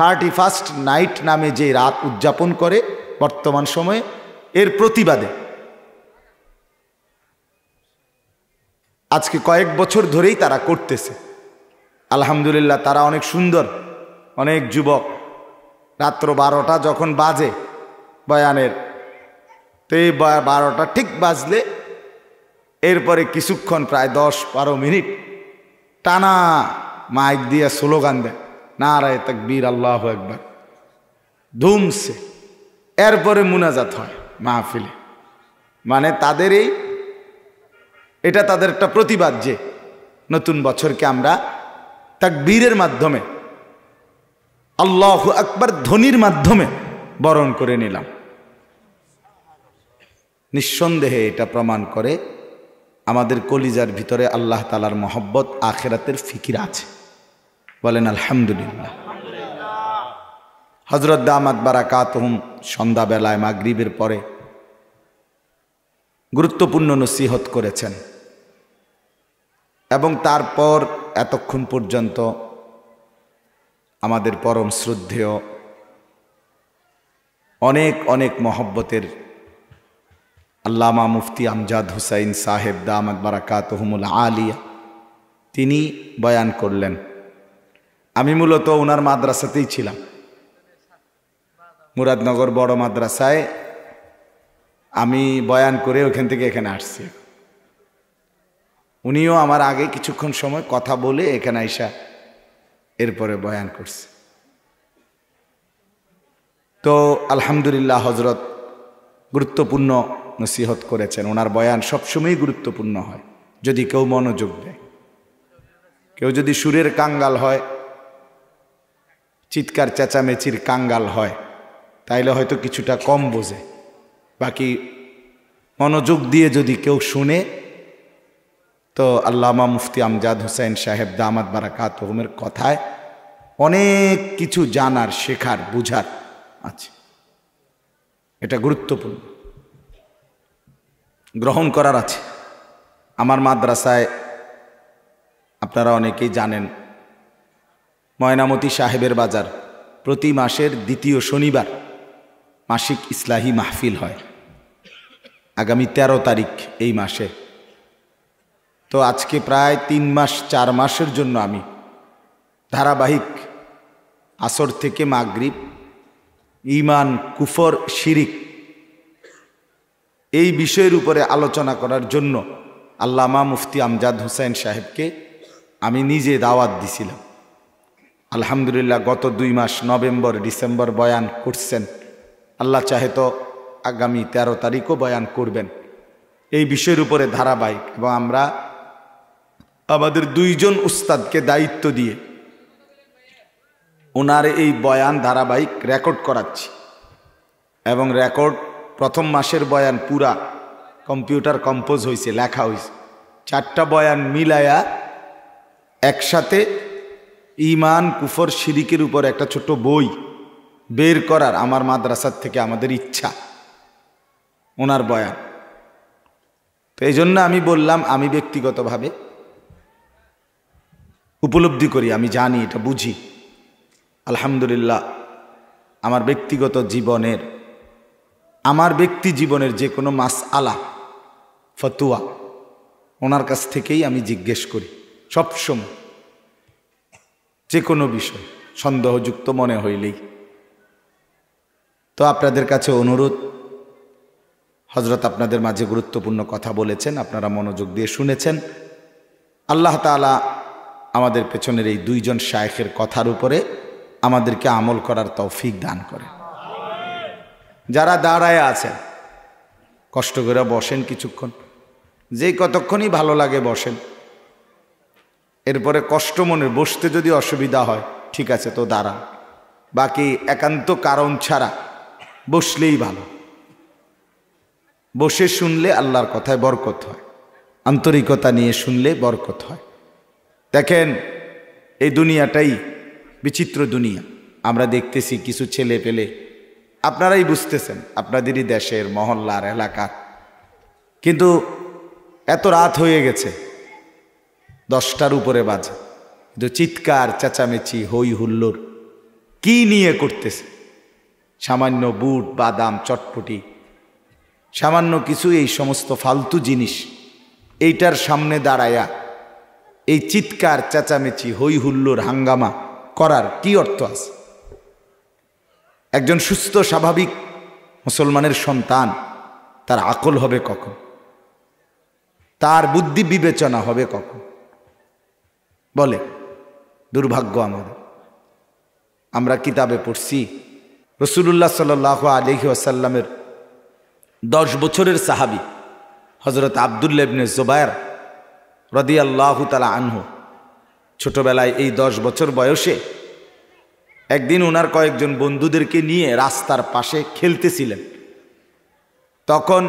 thirty first night নামে যে রাত উদযাপন করে বর্তমান সময়ে এর প্রতিবাদে আজকে কয়েক বছর ধরেই তারা করতেছে আলহামদুলিল্লাহ তারা অনেক সুন্দর অনেক যুবক রাত্র বারোটা যখন বাজে বয়ানের তো এই বারোটা ঠিক বাজলে এরপরে কিছুক্ষণ প্রায় দশ বারো মিনিট টানা মাইক দিয়ে স্লোগান দেয় নারায় তাকবীর আল্লাহ একবার ধুমছে এরপরে মুনাজাত হয় মাহফিলে মানে তাদের এই এটা তাদের একটা প্রতিবাদ যে নতুন বছরকে আমরা তাকবীরের মাধ্যমে আল্লাহ একবার ধ্বনির মাধ্যমে বরণ করে নিলাম নিঃসন্দেহে এটা প্রমাণ করে আমাদের কলিজার ভিতরে আল্লাহ তালার মহব্বত আখেরাতের ফিকির আছে বলেন আলহামদুলিল্লাহ হজরত দামাত বারা কাতহম সন্ধ্যাবেলায় মাগরিবের পরে গুরুত্বপূর্ণ নসিহত করেছেন এবং তারপর এতক্ষণ পর্যন্ত আমাদের পরম শ্রদ্ধেয় অনেক অনেক মহব্বতের আল্লামা মুফতি আমজাদ হুসাইন সাহেব দামাত বারাকাতহমুল আলিয়া তিনি বয়ান করলেন আমি মূলত ওনার মাদ্রাসাতেই ছিলাম মুরাদনগর বড় মাদ্রাসায় আমি বয়ান করে ওখান থেকে এখানে আসছি উনিও আমার আগে কিছুক্ষণ সময় কথা বলে এখানে আইসা এরপরে বয়ান করছে তো আলহামদুলিল্লাহ হজরত গুরুত্বপূর্ণ নসিহত করেছেন ওনার বয়ান সবসময়ই গুরুত্বপূর্ণ হয় যদি কেউ মনোযোগ দেয় কেউ যদি সুরের কাঙ্গাল হয় চিৎকার চেঁচামেচির কাঙ্গাল হয় তাইলে হয়তো কিছুটা কম বোঝে বাকি মনোযোগ দিয়ে যদি কেউ শুনে তো আল্লামা মুফতি আমজাদ হুসাইন সাহেব দামাত বারাকাত হোমের কথায় অনেক কিছু জানার শেখার বুঝার আছে এটা গুরুত্বপূর্ণ গ্রহণ করার আছে আমার মাদ্রাসায় আপনারা অনেকেই জানেন ময়নামতি সাহেবের বাজার প্রতি মাসের দ্বিতীয় শনিবার মাসিক ইসলাহি মাহফিল হয় আগামী ১৩ তারিখ এই মাসে তো আজকে প্রায় তিন মাস চার মাসের জন্য আমি ধারাবাহিক আসর থেকে মাগরিব ইমান কুফর শিরিক এই বিষয়ের উপরে আলোচনা করার জন্য আল্লামা মুফতি আমজাদ হুসাইন সাহেবকে আমি নিজে দাওয়াত দিছিলাম আলহামদুলিল্লাহ গত দুই মাস নভেম্বর ডিসেম্বর বয়ান করছেন আল্লাহ চাহে তো আগামী ১৩ তারিখও বয়ান করবেন এই বিষয়ের উপরে ধারাবাহিক এবং আমরা আমাদের দুইজন উস্তাদকে দায়িত্ব দিয়ে ওনার এই বয়ান ধারাবাহিক রেকর্ড করাচ্ছি এবং রেকর্ড প্রথম মাসের বয়ান পুরা কম্পিউটার কম্পোজ হয়েছে লেখা হয়েছে চারটা বয়ান মিলায়া একসাথে ইমান কুফর শিরিকের উপর একটা ছোট বই বের করার আমার মাদ্রাসার থেকে আমাদের ইচ্ছা ওনার বয়ান তো এই জন্য আমি বললাম আমি ব্যক্তিগতভাবে উপলব্ধি করি আমি জানি এটা বুঝি আলহামদুলিল্লাহ আমার ব্যক্তিগত জীবনের আমার ব্যক্তি জীবনের যে কোনো মাস আলা ফতুয়া ওনার কাছ থেকেই আমি জিজ্ঞেস করি সবসময় যে কোনো বিষয় সন্দেহযুক্ত মনে হইলেই তো আপনাদের কাছে অনুরোধ হজরত আপনাদের মাঝে গুরুত্বপূর্ণ কথা বলেছেন আপনারা মনোযোগ দিয়ে শুনেছেন আল্লাহ তালা আমাদের পেছনের এই দুইজন শায়েখের কথার উপরে আমাদেরকে আমল করার তৌফিক দান করে যারা দাঁড়ায় আছেন কষ্ট করে বসেন কিছুক্ষণ যে কতক্ষণই ভালো লাগে বসেন এরপরে কষ্ট মনে বসতে যদি অসুবিধা হয় ঠিক আছে তো দাঁড়া বাকি একান্ত কারণ ছাড়া বসলেই ভালো বসে শুনলে আল্লাহর কথায় বরকত হয় আন্তরিকতা নিয়ে শুনলে বরকত হয় দেখেন এই দুনিয়াটাই বিচিত্র দুনিয়া আমরা দেখতেছি কিছু ছেলে পেলে আপনারাই বুঝতেছেন আপনাদেরই দেশের মহল্লার এলাকার কিন্তু এত রাত হয়ে গেছে দশটার উপরে বাজে কিন্তু চিৎকার চেঁচামেচি হই হুল্লোর কি নিয়ে করতেছে সামান্য বুট বাদাম চটপটি সামান্য কিছু এই সমস্ত ফালতু জিনিস এইটার সামনে দাঁড়ায়া এই চিৎকার চেঁচামেচি হই হুল্লোর হাঙ্গামা করার কি অর্থ আছে একজন সুস্থ স্বাভাবিক মুসলমানের সন্তান তার আকল হবে কখন তার বুদ্ধি বিবেচনা হবে কখন বলে দুর্ভাগ্য আমাদের আমরা কিতাবে পড়ছি রসুল্লাহ সাল আলহি আসাল্লামের দশ বছরের সাহাবি হজরত আবদুল্লাবনে জোবায়ের রদি আল্লাহ তালা আনহু ছোটবেলায় এই দশ বছর বয়সে একদিন ওনার কয়েকজন বন্ধুদেরকে নিয়ে রাস্তার পাশে খেলতেছিলেন তখন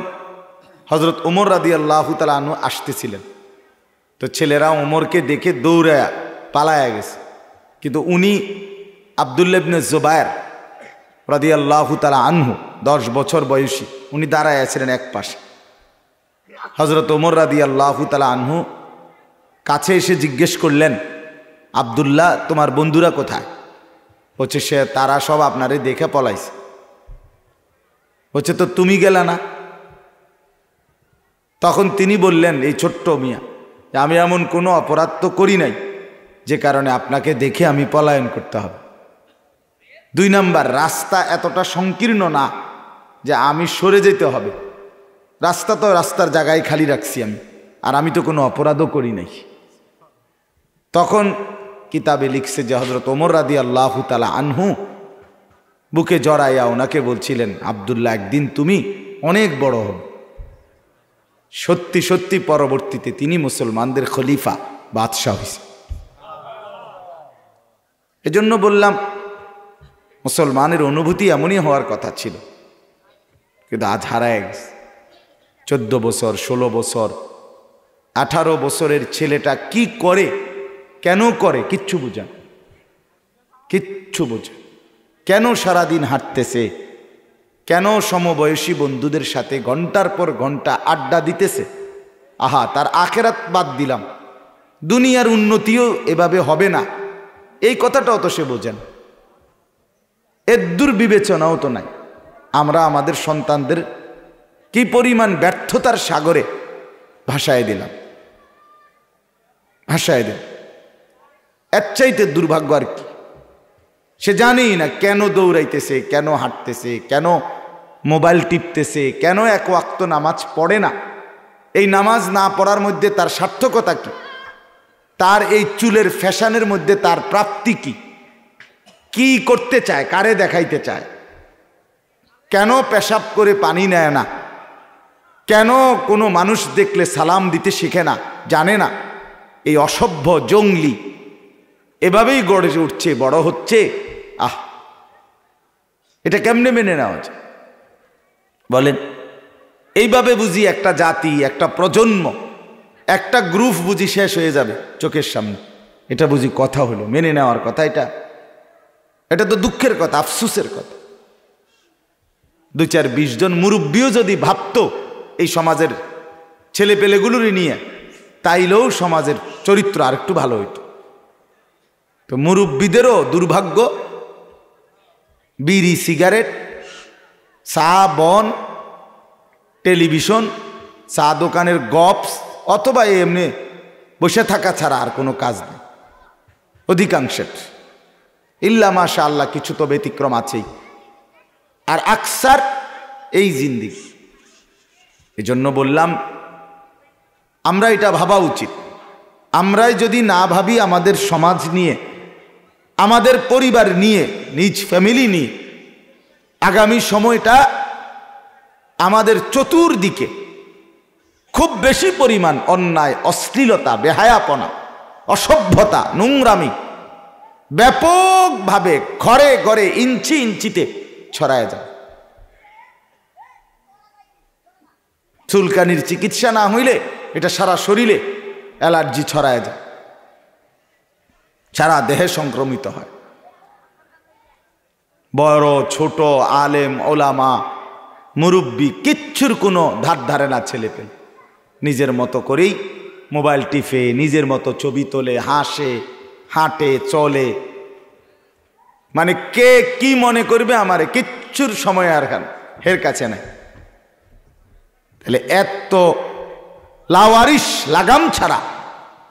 হজরত উমর রাদি আল্লাহ তালা আনহু আসতেছিলেন তো ছেলেরা ওমরকে দেখে দৌড়ায়া পালায় গেছে কিন্তু উনি আবদুল্লাবনে জোবায়ের রাদিয়াল্লাহু তালা আনহু দশ বছর বয়সী উনি দাঁড়ায় আছিলেন এক পাশে হজরত ওমর রাদিয়াল্লাহু তালা আনহু কাছে এসে জিজ্ঞেস করলেন আবদুল্লাহ তোমার বন্ধুরা কোথায় হচ্ছে সে তারা সব আপনারে দেখে পলাইছে হচ্ছে তো তুমি গেলা না তখন তিনি বললেন এই ছোট্ট মিয়া আমি এমন কোনো অপরাধ তো করি নাই যে কারণে আপনাকে দেখে আমি পলায়ন করতে হবে দুই নাম্বার রাস্তা এতটা সংকীর্ণ না যে আমি সরে যেতে হবে রাস্তা তো রাস্তার জায়গায় খালি রাখছি আমি আর আমি তো কোনো অপরাধও করি নাই তখন কিতাবে লিখছে যে হজরত ওমর রাদি আল্লাহ তালা আনহু বুকে জড়াইয়া ওনাকে বলছিলেন আবদুল্লাহ একদিন তুমি অনেক বড় হবে সত্যি সত্যি পরবর্তীতে তিনি মুসলমানদের খলিফা বাদশাহ হয়েছে এজন্য বললাম মুসলমানের অনুভূতি এমনই হওয়ার কথা ছিল কিন্তু আজ হারায় চোদ্দ বছর ষোলো বছর আঠারো বছরের ছেলেটা কি করে কেন করে কিচ্ছু বোঝা কিচ্ছু বোঝা কেন সারাদিন হাঁটতেছে কেন সমবয়সী বন্ধুদের সাথে ঘন্টার পর ঘন্টা আড্ডা দিতেছে আহা তার আখেরাত বাদ দিলাম দুনিয়ার উন্নতিও এভাবে হবে না এই কথাটাও তো সে বোঝেন এর দুর্বিবেচনাও তো নাই আমরা আমাদের সন্তানদের কি পরিমাণ ব্যর্থতার সাগরে ভাসায় দিলাম ভাসায় দিলাম এর চাইতে দুর্ভাগ্য আর কি সে জানেই না কেন দৌড়াইতেছে কেন হাঁটতেছে কেন মোবাইল টিপতেছে কেন এক ওয়াক্ত নামাজ পড়ে না এই নামাজ না পড়ার মধ্যে তার সার্থকতা কি তার এই চুলের ফ্যাশনের মধ্যে তার প্রাপ্তি কি কি করতে চায় কারে দেখাইতে চায় কেন পেশাব করে পানি নেয় না কেন কোনো মানুষ দেখলে সালাম দিতে শিখে না জানে না এই অসভ্য জঙ্গলি এভাবেই গড়ে উঠছে বড় হচ্ছে আহ এটা কেমনে মেনে নেওয়া যায় বলেন এইভাবে বুঝি একটা জাতি একটা প্রজন্ম একটা গ্রুপ বুঝি শেষ হয়ে যাবে চোখের সামনে এটা বুঝি কথা হলো মেনে নেওয়ার কথা এটা এটা তো দুঃখের কথা আফসুসের কথা দুই চার বিশ জন মুরব্বীও যদি ভাবত এই সমাজের ছেলে পেলেগুলোরই নিয়ে তাইলেও সমাজের চরিত্র আর একটু ভালো হইত তো মুরব্বীদেরও দুর্ভাগ্য বিড়ি সিগারেট চা বন টেলিভিশন চা দোকানের গপস অথবা এমনি বসে থাকা ছাড়া আর কোনো কাজ নেই অধিকাংশের ইল্লা মাশা আল্লাহ কিছু তো ব্যতিক্রম আছেই আর আকসার এই এই এজন্য বললাম আমরা এটা ভাবা উচিত আমরাই যদি না ভাবি আমাদের সমাজ নিয়ে আমাদের পরিবার নিয়ে নিজ ফ্যামিলি নিয়ে আগামী সময়টা আমাদের চতুর্দিকে খুব বেশি পরিমাণ অন্যায় অশ্লীলতা বেহায়াপনা অসভ্যতা নোংরামি ব্যাপকভাবে ঘরে ঘরে ইঞ্চি ইঞ্চিতে ছড়ায় যায় চুলকানির চিকিৎসা না হইলে এটা সারা শরীরে অ্যালার্জি ছড়ায় যায় সারা দেহে সংক্রমিত হয় বড় ছোট আলেম ওলামা মুরব্বী কিচ্ছুর কোনো ধার ধারে না ছেলে পেল নিজের মতো করেই মোবাইল টিপে নিজের মতো ছবি তোলে হাসে হাঁটে চলে মানে কে কি মনে করবে আমারে কিচ্ছুর সময় আর খান হের কাছে নাই তাহলে এত লাওয়ারিস লাগাম ছাড়া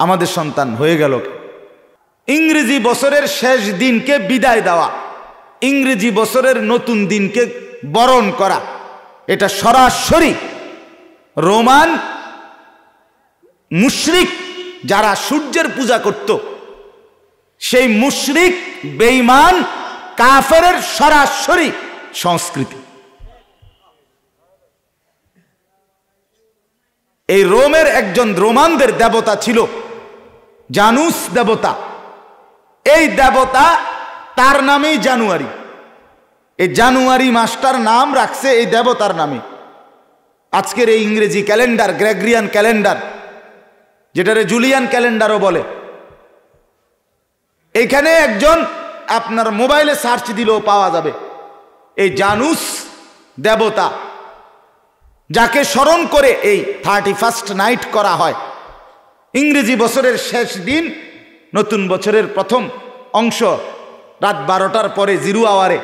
আমাদের সন্তান হয়ে গেল ইংরেজি বছরের শেষ দিনকে বিদায় দেওয়া ইংরেজি বছরের নতুন দিনকে বরণ করা এটা সরাসরি রোমান মুশরিক যারা সূর্যের পূজা করত সেই মুশরিক বেইমান কাফের সরাসরি সংস্কৃতি এই রোমের একজন রোমানদের দেবতা ছিল জানুস দেবতা এই দেবতা তার নামেই জানুয়ারি এই জানুয়ারি মাসটার নাম রাখছে এই দেবতার নামে আজকের এই ইংরেজি ক্যালেন্ডার গ্রেগরিয়ান ক্যালেন্ডার যেটারে জুলিয়ান ক্যালেন্ডারও বলে এখানে একজন আপনার মোবাইলে সার্চ দিলেও পাওয়া যাবে এই জানুস দেবতা যাকে স্মরণ করে এই থার্টি ফার্স্ট নাইট করা হয় ইংরেজি বছরের শেষ দিন নতুন বছরের প্রথম অংশ রাত বারোটার পরে জিরো আওয়ারে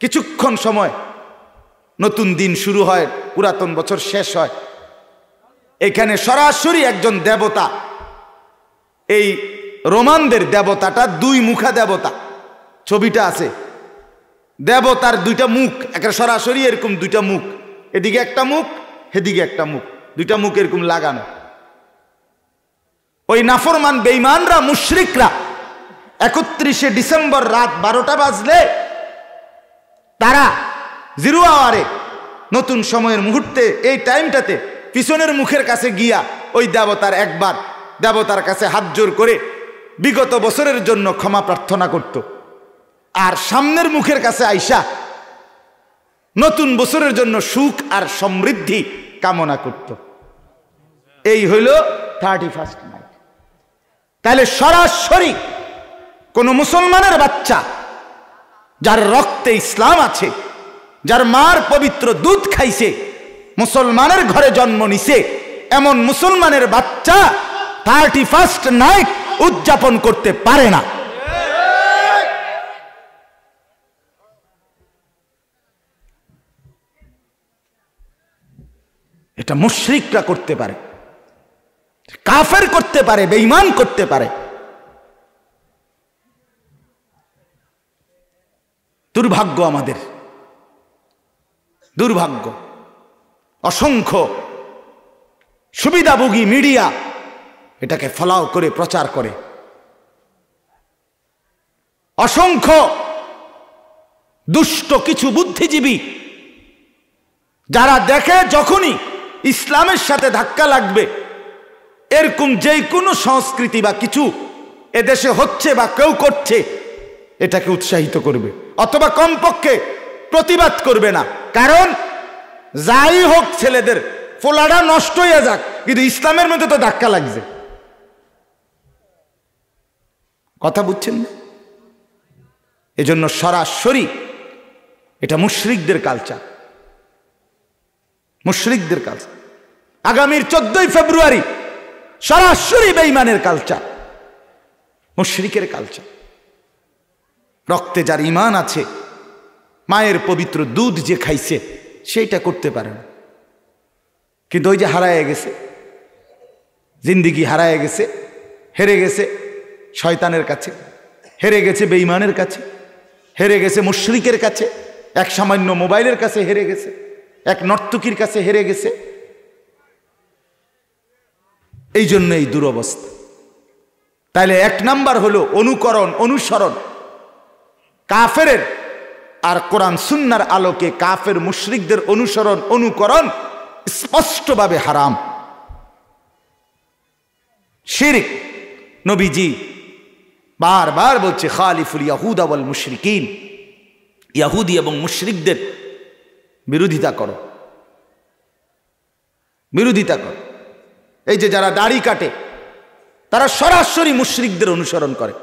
কিছুক্ষণ সময় নতুন দিন শুরু হয় পুরাতন বছর শেষ হয় এখানে সরাসরি একজন দেবতা এই রোমানদের দেবতাটা দুই মুখা দেবতা ছবিটা আছে দেবতার দুইটা মুখ একটা সরাসরি এরকম দুইটা মুখ এদিকে একটা মুখ হেদিকে একটা মুখ দুইটা মুখ এরকম লাগানো ওই নাফরমান বেইমানরা মুশ্রিকরা একত্রিশে ডিসেম্বর রাত বারোটা বাজলে তারা জিরো আওয়ারে নতুন সময়ের মুহূর্তে এই টাইমটাতে পিছনের মুখের কাছে গিয়া ওই দেবতার একবার দেবতার কাছে হাত জোর করে বিগত বছরের জন্য ক্ষমা প্রার্থনা করত আর সামনের মুখের কাছে আইসা নতুন বছরের জন্য সুখ আর সমৃদ্ধি কামনা করত এই হইল থার্টি ফার্স্ট নাইট তাহলে সরাসরি কোনো মুসলমানের বাচ্চা যার রক্তে ইসলাম আছে যার মার পবিত্র দুধ খাইছে মুসলমানের ঘরে জন্ম নিছে এমন মুসলমানের বাচ্চা থার্টি ফার্স্ট নাইট উদযাপন করতে পারে না এটা মুশ্রিকরা করতে পারে কাফের করতে পারে বেঈমান করতে পারে দুর্ভাগ্য আমাদের দুর্ভাগ্য অসংখ্য সুবিধাভোগী মিডিয়া এটাকে ফলাও করে প্রচার করে অসংখ্য দুষ্ট কিছু বুদ্ধিজীবী যারা দেখে যখনই ইসলামের সাথে ধাক্কা লাগবে এরকম যে কোনো সংস্কৃতি বা কিছু এদেশে হচ্ছে বা কেউ করছে এটাকে উৎসাহিত করবে অথবা কমপক্ষে প্রতিবাদ করবে না কারণ যাই হোক ছেলেদের ফোলাডা নষ্ট হয়ে যাক কিন্তু ইসলামের মধ্যে তো ধাক্কা লাগছে কথা বুঝছেন এজন্য সরাসরি এটা মুশরিকদের কালচার মুশরিকদের কালচার আগামীর চোদ্দই ফেব্রুয়ারি সরাসরি বেইমানের কালচার মুশরিকের কালচার রক্তে যার ইমান আছে মায়ের পবিত্র দুধ যে খাইছে সেইটা করতে পারে না কিন্তু ওই যে হারায় গেছে জিন্দিগি হারায় গেছে হেরে গেছে শয়তানের কাছে হেরে গেছে বেইমানের কাছে হেরে গেছে মুশ্রিকের কাছে এক সামান্য মোবাইলের কাছে হেরে গেছে এক নর্তকির কাছে হেরে গেছে এই জন্য এই দুরবস্থা তাইলে এক নাম্বার হলো অনুকরণ অনুসরণ কাফের আর কোরআন সুন্নার আলোকে কাফের মুশ্রিকদের অনুসরণ অনুকরণ স্পষ্টভাবে হারাম শিরিক নবীজি বারবার বলছে খালিফুল ইয়াহুদ আবল মুশরিকিন ইয়াহুদি এবং মুশরিকদের বিরোধিতা করো বিরোধিতা করো এই যে যারা দাড়ি কাটে তারা সরাসরি মুশরিকদের অনুসরণ করে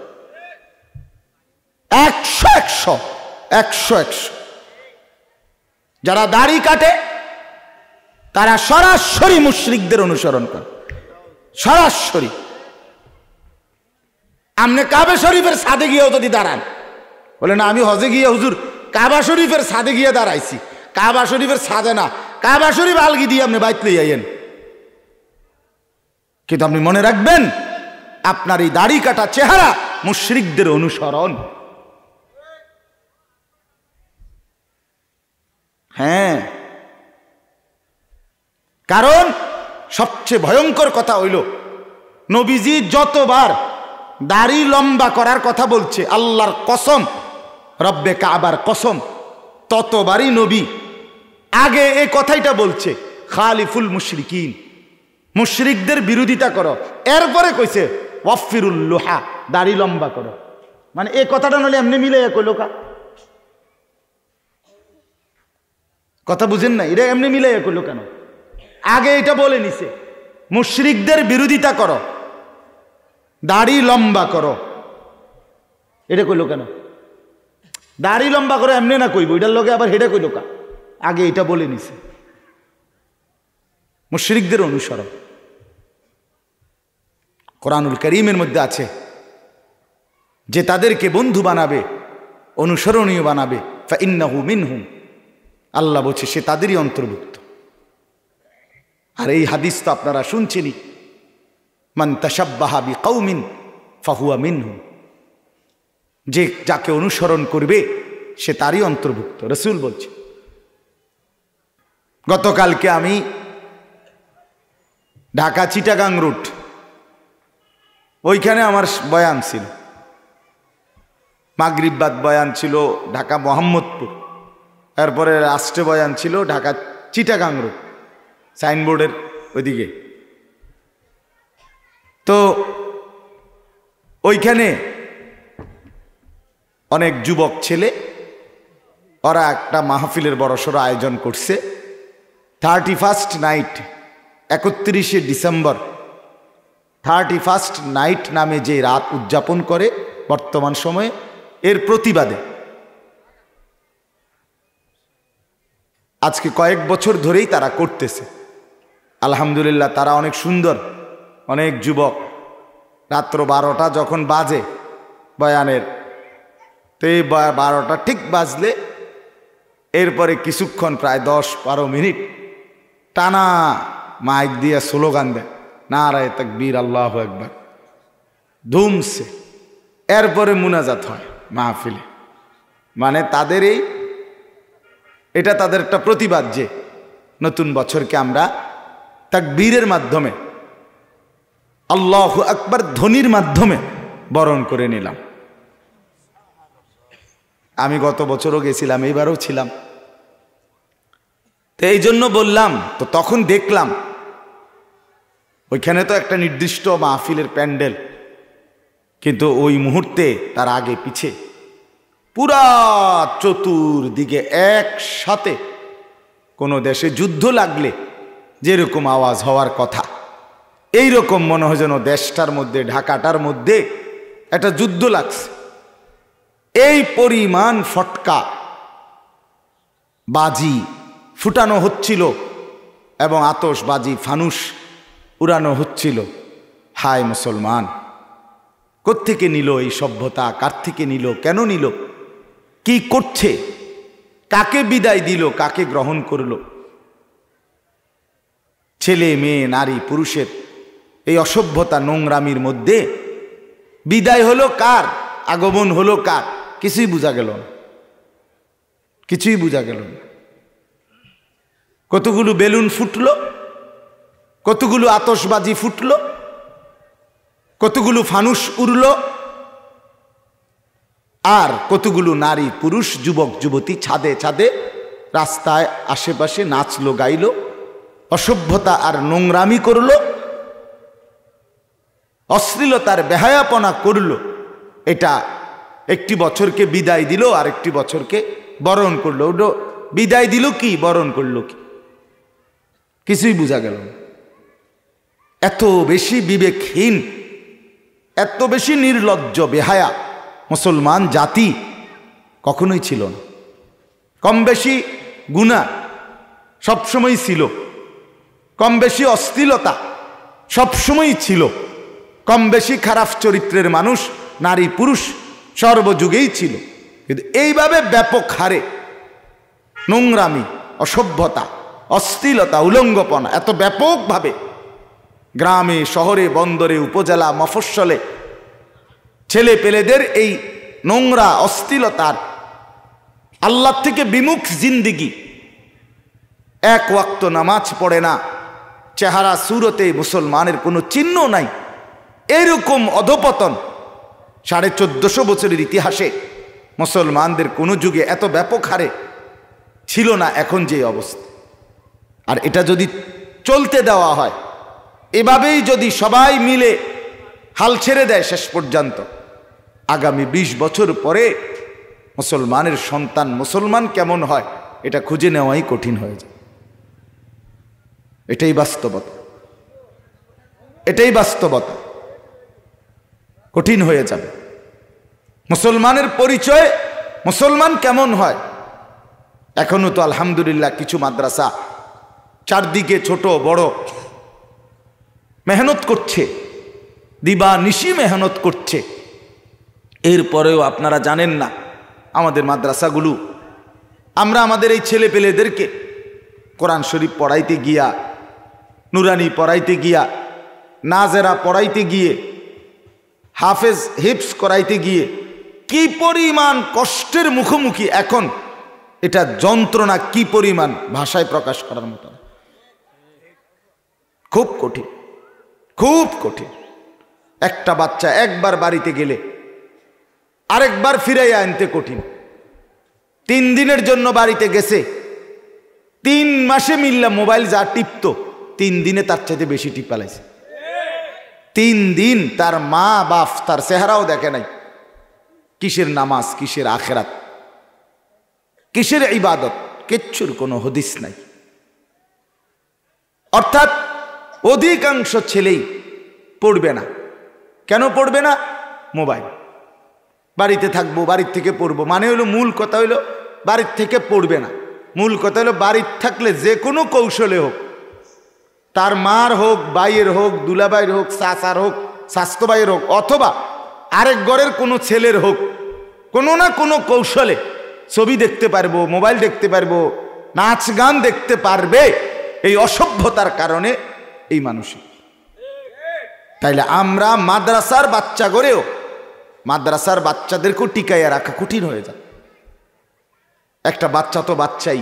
একশো একশো একশো একশো যারা দাড়ি কাটে তারা সরাসরি মুশ্রিকদের অনুসরণ করে সরাসরি আপনি কাবে শরীফের সাদে গিয়ে যদি দাঁড়ান বলেন আমি হজে গিয়ে হুজুর কাবা শরীফের সাদে গিয়ে দাঁড়াইছি কাবা শরীফের সাদে না কাবা শরীফ আলগি দিয়ে আপনি বাইক লিয়ে আইয়েন কিন্তু আপনি মনে রাখবেন আপনার এই দাড়ি কাটা চেহারা মুশ্রিকদের অনুসরণ হ্যাঁ কারণ সবচেয়ে ভয়ঙ্কর কথা হইল নবীজি যতবার দাড়ি লম্বা করার কথা বলছে আল্লাহর কসম রব্বে কাবার কসম ততবারই নবী আগে এ কথাইটা বলছে খালিফুল মুশরিকিন মুশরিকদের বিরোধিতা করো এরপরে কইছে ওয়াফিরুল্লোহা দাড়ি লম্বা করো মানে এ কথাটা নলে এমনি মিলে কইলো কা কথা বুঝেন না এটা এমনি মিলাই করলো কেন আগে এটা বলে নিছে মুশরিকদের বিরোধিতা করো দাড়ি লম্বা করো এটা কইলো কেন দাড়ি লম্বা করো এমনি না কইব এটার লগে আবার হেডে কইলো কা আগে এটা বলে নিছে মুশরিকদের অনুসরণ কোরআনুল করিমের মধ্যে আছে যে তাদেরকে বন্ধু বানাবে অনুসরণীয় বানাবে ফা ইন হুম আল্লাহ বলছে সে তাদেরই অন্তর্ভুক্ত আর এই হাদিস তো আপনারা শুনছেনই মান তাসাব্বাহাবি কৌমিন ফাহুয়া মিনহু যে যাকে অনুসরণ করবে সে তারই অন্তর্ভুক্ত রসুল বলছে গতকালকে আমি ঢাকা চিটাগাং রুট ওইখানে আমার বয়ান ছিল মাগরিব্বাদ বয়ান ছিল ঢাকা মোহাম্মদপুর এরপরে রাষ্ট্রবয়ান বয়ান ছিল ঢাকা চিটাগাং রোড সাইনবোর্ডের ওইদিকে তো ওইখানে অনেক যুবক ছেলে ওরা একটা মাহফিলের বড়সড় আয়োজন করছে থার্টি ফার্স্ট নাইট একত্রিশে ডিসেম্বর থার্টি ফার্স্ট নাইট নামে যে রাত উদযাপন করে বর্তমান সময়ে এর প্রতিবাদে আজকে কয়েক বছর ধরেই তারা করতেছে আলহামদুলিল্লাহ তারা অনেক সুন্দর অনেক যুবক রাত্র বারোটা যখন বাজে বয়ানের তো এই বারোটা ঠিক বাজলে এরপরে কিছুক্ষণ প্রায় দশ বারো মিনিট টানা মাইক দিয়ে স্লোগান দেয় তাক বীর আল্লাহ একবার ধুমছে এরপরে মুনাজাত হয় মাহফিলে মানে তাদের এই এটা তাদের একটা প্রতিবাদ যে নতুন বছরকে আমরা তাকবীরের মাধ্যমে আল্লাহ আকবার ধ্বনির মাধ্যমে বরণ করে নিলাম আমি গত বছরও গেছিলাম এইবারও ছিলাম তো এই জন্য বললাম তো তখন দেখলাম ওইখানে তো একটা নির্দিষ্ট মাহফিলের প্যান্ডেল কিন্তু ওই মুহূর্তে তার আগে পিছিয়ে পুরা চতুর্দিকে একসাথে কোনো দেশে যুদ্ধ লাগলে যেরকম আওয়াজ হওয়ার কথা এই রকম মনে হয় যেন দেশটার মধ্যে ঢাকাটার মধ্যে একটা যুদ্ধ লাগছে এই পরিমাণ ফটকা বাজি ফুটানো হচ্ছিল এবং আতসবাজি ফানুষ উড়ানো হচ্ছিল হায় মুসলমান কোত্থেকে নিল এই সভ্যতা কার থেকে নিল কেন নিল কি করছে কাকে বিদায় দিল কাকে গ্রহণ করল ছেলে মেয়ে নারী পুরুষের এই অসভ্যতা নোংরামির মধ্যে বিদায় হলো কার আগমন হলো কার কিছুই বোঝা গেল না কিছুই বোঝা গেল না কতগুলো বেলুন ফুটল কতগুলো আতসবাজি ফুটল কতগুলো ফানুস উড়ল আর কতগুলো নারী পুরুষ যুবক যুবতী ছাদে ছাদে রাস্তায় আশেপাশে নাচলো গাইল অসভ্যতা আর নোংরামি করল অশ্লীলতার বেহায়াপনা করল এটা একটি বছরকে বিদায় দিল আর একটি বছরকে বরণ করলো ওটা বিদায় দিল কি বরণ করলো কি কিছুই বোঝা গেল এত বেশি বিবেকহীন এত বেশি নির্লজ্জ বেহায়া মুসলমান জাতি কখনোই ছিল না কম বেশি গুণা সবসময়ই ছিল কম বেশি অশ্লীলতা সবসময়ই ছিল কম বেশি খারাপ চরিত্রের মানুষ নারী পুরুষ সর্বযুগেই ছিল কিন্তু এইভাবে ব্যাপক হারে নোংরামি অসভ্যতা অশ্লীলতা উলঙ্গপনা এত ব্যাপকভাবে গ্রামে শহরে বন্দরে উপজেলা মফস্বলে ছেলে পেলেদের এই নোংরা অস্থিলতার আল্লাহ থেকে বিমুখ জিন্দিগি এক ওয়াক্ত নামাজ পড়ে না চেহারা সুরতে মুসলমানের কোনো চিহ্ন নাই এরকম অধপতন সাড়ে চোদ্দশো বছরের ইতিহাসে মুসলমানদের কোনো যুগে এত ব্যাপক হারে ছিল না এখন যে অবস্থা আর এটা যদি চলতে দেওয়া হয় এভাবেই যদি সবাই মিলে হাল ছেড়ে দেয় শেষ পর্যন্ত আগামী ২০ বছর পরে মুসলমানের সন্তান মুসলমান কেমন হয় এটা খুঁজে নেওয়াই কঠিন হয়ে যায় এটাই বাস্তবতা এটাই বাস্তবতা কঠিন হয়ে যাবে মুসলমানের পরিচয় মুসলমান কেমন হয় এখনও তো আলহামদুলিল্লাহ কিছু মাদ্রাসা চারদিকে ছোট বড় মেহনত করছে দিবা নিশি মেহনত করছে এরপরেও আপনারা জানেন না আমাদের মাদ্রাসাগুলো আমরা আমাদের এই ছেলে পেলেদেরকে কোরআন শরীফ পড়াইতে গিয়া নুরানি পড়াইতে গিয়া নাজেরা পড়াইতে গিয়ে হাফেজ হিপস করাইতে গিয়ে কি পরিমাণ কষ্টের মুখোমুখি এখন এটা যন্ত্রণা কি পরিমাণ ভাষায় প্রকাশ করার মতো খুব কঠিন খুব কঠিন একটা বাচ্চা একবার বাড়িতে গেলে আরেকবার ফিরাইয়া আনতে কঠিন তিন দিনের জন্য বাড়িতে গেছে তিন মাসে মিললাম মোবাইল যা টিপত তিন দিনে তার চাইতে বেশি টিপ তিন দিন তার মা বাপ তার চেহারাও দেখে নাই কিসের নামাজ কিসের আখেরাত কিসের ইবাদত কিচ্ছুর কোনো হদিস নাই অর্থাৎ অধিকাংশ ছেলেই পড়বে না কেন পড়বে না মোবাইল বাড়িতে থাকবো বাড়ির থেকে পড়বো মানে হলো মূল কথা হলো বাড়ির থেকে পড়বে না মূল কথা হলো বাড়ির থাকলে যে কোনো কৌশলে হোক তার মার হোক বাইয়ের হোক দুলাবাইয়ের হোক চাচার হোক স্বাস্থ্যবাইয়ের হোক অথবা আরেক গড়ের কোনো ছেলের হোক কোনো না কোনো কৌশলে ছবি দেখতে পারবো মোবাইল দেখতে পারবো নাচ গান দেখতে পারবে এই অসভ্যতার কারণে এই মানসিক তাইলে আমরা মাদ্রাসার বাচ্চা গড়েও মাদ্রাসার বাচ্চাদেরকেও টিকাইয়া রাখা কঠিন হয়ে যায় একটা বাচ্চা তো বাচ্চাই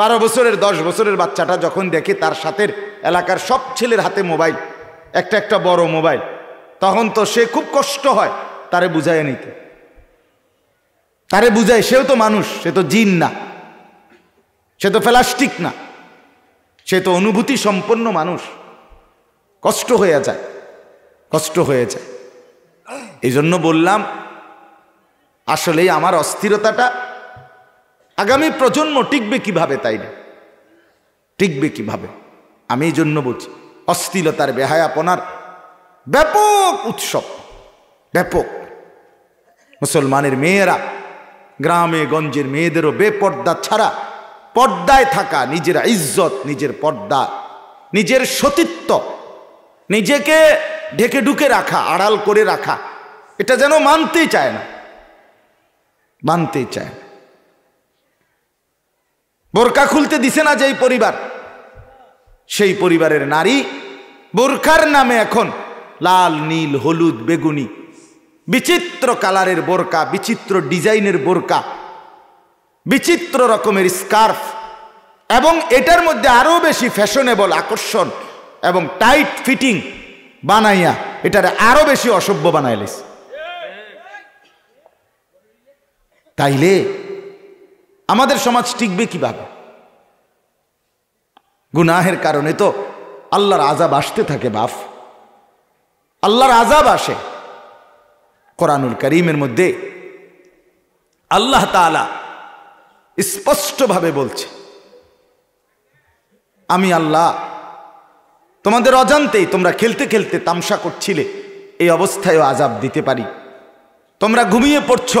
বারো বছরের দশ বছরের বাচ্চাটা যখন দেখে তার সাথের এলাকার সব ছেলের হাতে মোবাইল একটা একটা বড় মোবাইল তখন তো সে খুব কষ্ট হয় তারে বুঝায় নিতে তারে বুঝায় সেও তো মানুষ সে তো জিন না সে তো প্লাস্টিক না সে তো অনুভূতি সম্পন্ন মানুষ কষ্ট হয়ে যায় কষ্ট হয়ে যায় এই জন্য বললাম আসলেই আমার অস্থিরতাটা আগামী প্রজন্ম টিকবে কিভাবে তাই না টিকবে কিভাবে আমি এই জন্য বলছি অস্থিরতার বেহায়াপনার ব্যাপক উৎসব ব্যাপক মুসলমানের মেয়েরা গ্রামে গঞ্জের মেয়েদেরও বেপর্দা ছাড়া পর্দায় থাকা নিজের ইজ্জত নিজের পর্দা নিজের সতীত্ব নিজেকে ঢেকে ঢুকে রাখা আড়াল করে রাখা এটা যেন মানতেই চায় না মানতেই চায় না বোরকা খুলতে দিছে না যেই পরিবার সেই পরিবারের নারী বোরখার নামে এখন লাল নীল হলুদ বেগুনি বিচিত্র কালারের বোরকা বিচিত্র ডিজাইনের বোরকা বিচিত্র রকমের স্কার্ফ এবং এটার মধ্যে আরও বেশি ফ্যাশনেবল আকর্ষণ এবং টাইট ফিটিং বানাইয়া এটারে আরো বেশি অসভ্য বানাইলিস তাইলে আমাদের সমাজ টিকবে কিভাবে গুনাহের কারণে তো আল্লাহর আজাব আসতে থাকে বাফ আল্লাহর আজাব আসে কোরআনুল করিমের মধ্যে আল্লাহ তালা স্পষ্টভাবে বলছে আমি আল্লাহ তোমাদের অজান্তেই তোমরা খেলতে খেলতে তামসা করছিলে এই অবস্থায়ও আজাব দিতে পারি তোমরা ঘুমিয়ে পড়ছ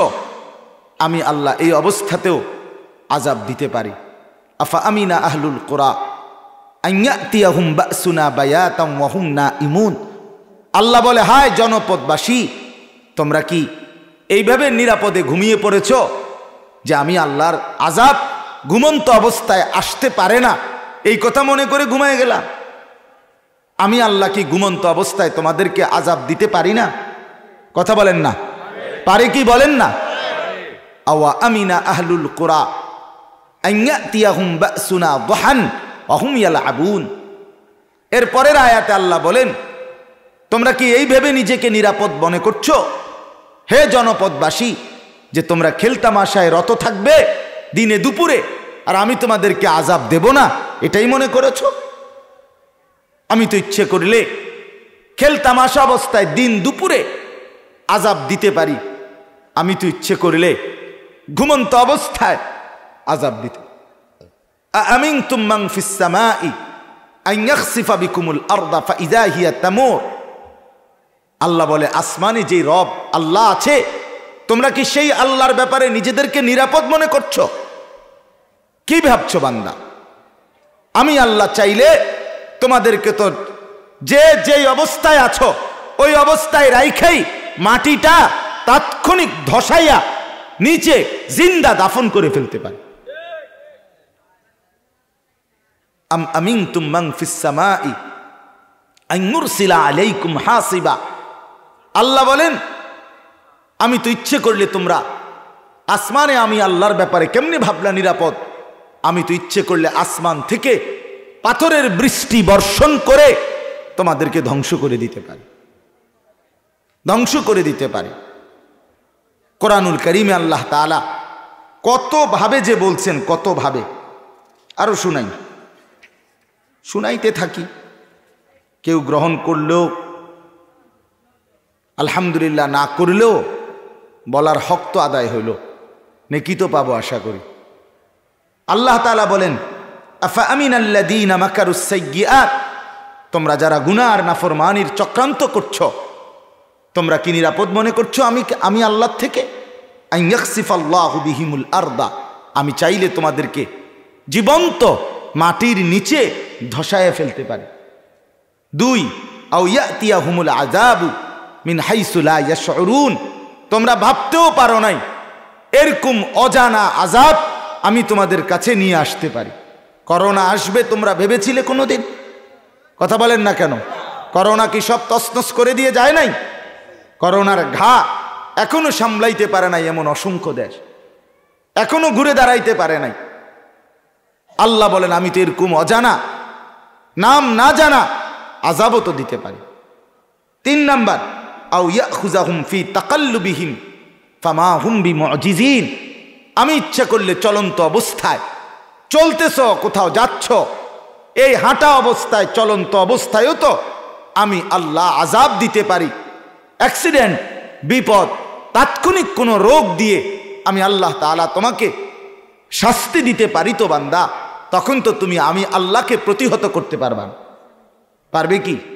আমি আল্লাহ এই অবস্থাতেও আজাব দিতে পারি আফা আমি না আহলুল কোরা না ইমুন আল্লাহ বলে হায় জনপদবাসী তোমরা কি এইভাবে নিরাপদে ঘুমিয়ে পড়েছ যে আমি আল্লাহর আজাব ঘুমন্ত অবস্থায় আসতে পারে না এই কথা মনে করে ঘুমায় গেলাম আমি আল্লাহ কি ঘুমন্ত অবস্থায় তোমাদেরকে আজাব দিতে পারি না কথা বলেন না পারে কি বলেন না আওয়া আমিনা আহলুল কোরা এর পরের আয়াতে আল্লাহ বলেন তোমরা কি এই ভেবে নিজেকে নিরাপদ মনে করছো হে জনপদবাসী যে তোমরা খেলতামাশায় রত থাকবে দিনে দুপুরে আর আমি তোমাদেরকে আজাব দেব না এটাই মনে করেছো আমি তো ইচ্ছে করিলে খেলতামাশা অবস্থায় দিন দুপুরে আজাব দিতে পারি আমি তো ইচ্ছে করিলে ঘুমন্ত অবস্থায় আজাব দিতে আমিন তুম্মাং হিয়া আল্লাহ বলে আসমানে যে রব আল্লাহ আছে তোমরা কি সেই আল্লাহর ব্যাপারে নিজেদেরকে নিরাপদ মনে করছো কি ভাবছো বান্দা আমি আল্লাহ চাইলে তোমাদেরকে তো যে যেই অবস্থায় আছো ওই অবস্থায় রাইখেই মাটিটা তাৎক্ষণিক ধসাইয়া নিচে জিন্দা দাফন করে ফেলতে পারে আম তুমাং আলাইকুম হাসিবা আল্লাহ বলেন আমি তো ইচ্ছে করলে তোমরা আসমানে আমি আল্লাহর ব্যাপারে কেমনি ভাবলা নিরাপদ আমি তো ইচ্ছে করলে আসমান থেকে পাথরের বৃষ্টি বর্ষণ করে তোমাদেরকে ধ্বংস করে দিতে পারে ধ্বংস করে দিতে পারে কোরআনুল করিমে আল্লাহ তালা কতভাবে যে বলছেন কতভাবে আরও শুনাই শুনাইতে থাকি কেউ গ্রহণ করলেও আলহামদুলিল্লাহ না করলেও বলার হক তো আদায় হইল নেকি তো পাবো আশা করি আল্লাহ তালা বলেন তোমরা যারা গুনার নাফরমানির চক্রান্ত করছ তোমরা কি নিরাপদ মনে করছো আমি আমি আল্লাহর থেকে আরদা আমি চাইলে তোমাদেরকে জীবন্ত মাটির নিচে ধসায় ফেলতে পারে দুই আউয়াতিয়া হুমুল আজাবু মিন হাইসুলা ইয়াশরুন তোমরা ভাবতেও পারো নাই এরকম অজানা আজাব আমি তোমাদের কাছে নিয়ে আসতে পারি করোনা আসবে তোমরা ভেবেছিলে কোনো দিন কথা বলেন না কেন করোনা কি সব তসনস করে দিয়ে যায় নাই করোনার ঘা এখনও সামলাইতে পারে নাই এমন অসংখ্য দেশ এখনও ঘুরে দাঁড়াইতে পারে নাই আল্লাহ বলেন আমি তো এরকম অজানা নাম না জানা আজাবও তো দিতে পারি তিন নাম্বার আউ ইয়াহুজাহুম ফি তাকাল্লুবিহীন ফামা হুম বি আমি ইচ্ছা করলে চলন্ত অবস্থায় চলতেছ কোথাও যাচ্ছ এই হাঁটা অবস্থায় চলন্ত অবস্থায়ও তো আমি আল্লাহ আজাব দিতে পারি অ্যাক্সিডেন্ট বিপদ তাৎক্ষণিক কোনো রোগ দিয়ে আমি আল্লাহ তালা তোমাকে শাস্তি দিতে পারি তো বান্দা তখন তো তুমি আমি আল্লাহকে প্রতিহত করতে পারবা পারবে কি